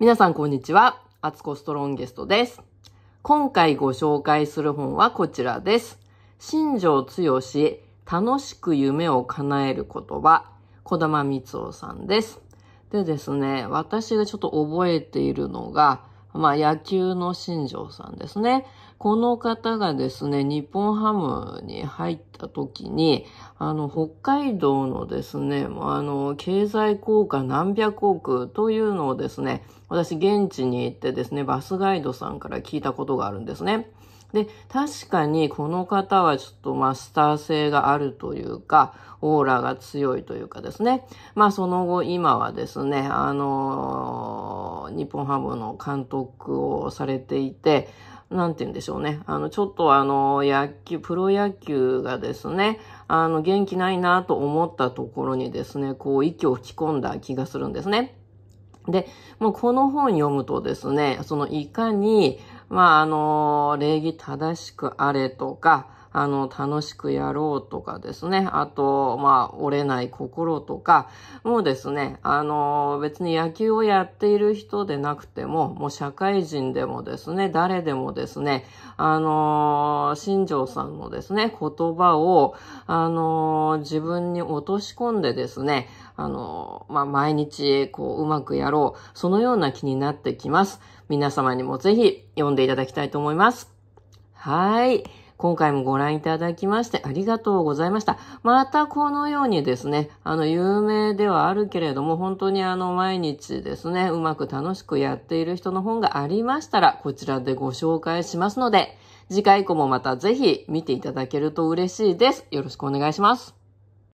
皆さんこんにちは。アツコストロンゲストです。今回ご紹介する本はこちらです。新庄剛志、楽しく夢を叶える言葉、小玉光夫さんです。でですね、私がちょっと覚えているのが、まあ野球の新庄さんですね。この方がですね、日本ハムに入った時に、あの、北海道のですね、あの、経済効果何百億というのをですね、私現地に行ってですね、バスガイドさんから聞いたことがあるんですね。で、確かにこの方はちょっとマスター性があるというか、オーラが強いというかですね。まあその後今はですね、あのー、日本ハムの監督をされていて、なんて言うんでしょうね。あの、ちょっとあの、野球、プロ野球がですね、あの、元気ないなと思ったところにですね、こう、息を吹き込んだ気がするんですね。で、もうこの本読むとですね、そのいかに、まあ、あの、礼儀正しくあれとか、あの、楽しくやろうとかですね。あと、まあ、折れない心とか、もうですね、あの、別に野球をやっている人でなくても、もう社会人でもですね、誰でもですね、あの、新庄さんのですね、言葉を、あの、自分に落とし込んでですね、あの、まあ、毎日、こう、うまくやろう。そのような気になってきます。皆様にもぜひ読んでいただきたいと思います。はい。今回もご覧いただきましてありがとうございました。またこのようにですね、あの、有名ではあるけれども、本当にあの、毎日ですね、うまく楽しくやっている人の本がありましたら、こちらでご紹介しますので、次回以降もまたぜひ見ていただけると嬉しいです。よろしくお願いします。